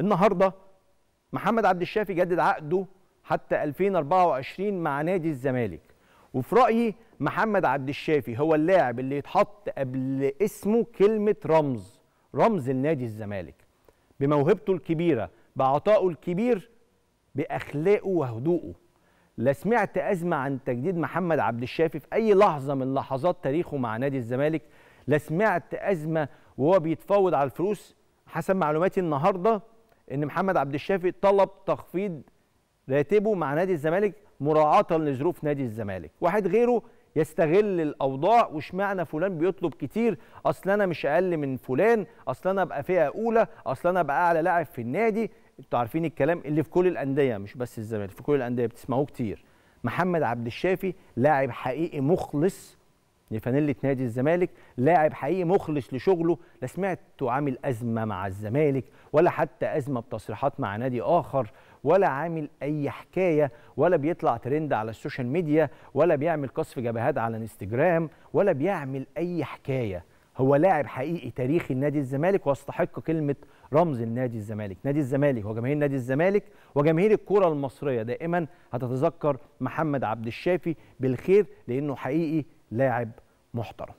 النهارده محمد عبد الشافي جدد عقده حتى 2024 مع نادي الزمالك وفي رايي محمد عبد الشافي هو اللاعب اللي يتحط قبل اسمه كلمه رمز رمز النادي الزمالك بموهبته الكبيره بعطائه الكبير باخلاقه وهدوءه لا سمعت ازمه عن تجديد محمد عبد الشافي في اي لحظه من لحظات تاريخه مع نادي الزمالك لا سمعت ازمه وهو بيتفاوض على الفلوس حسب معلوماتي النهارده ان محمد عبد الشافي طلب تخفيض راتبه مع نادي الزمالك مراعاه لظروف نادي الزمالك واحد غيره يستغل الاوضاع واشمعنى فلان بيطلب كتير اصل انا مش اقل من فلان اصل انا ابقى فئه اولى اصل انا ابقى اعلى لاعب في النادي انتوا عارفين الكلام اللي في كل الانديه مش بس الزمالك في كل الانديه بتسمعوه كتير محمد عبد الشافي لاعب حقيقي مخلص لفانيلة نادي الزمالك لاعب حقيقي مخلص لشغله لا سمعته عامل أزمة مع الزمالك ولا حتى أزمة بتصريحات مع نادي آخر ولا عامل أي حكاية ولا بيطلع ترند على السوشيال ميديا ولا بيعمل قصف جبهات على انستجرام ولا بيعمل أي حكاية هو لاعب حقيقي تاريخي لنادي الزمالك واستحق كلمة رمز النادي الزمالك نادي الزمالك وجماهير نادي الزمالك وجماهير الكرة المصرية دائما هتتذكر محمد عبد الشافي بالخير لأنه حقيقي لاعب محترم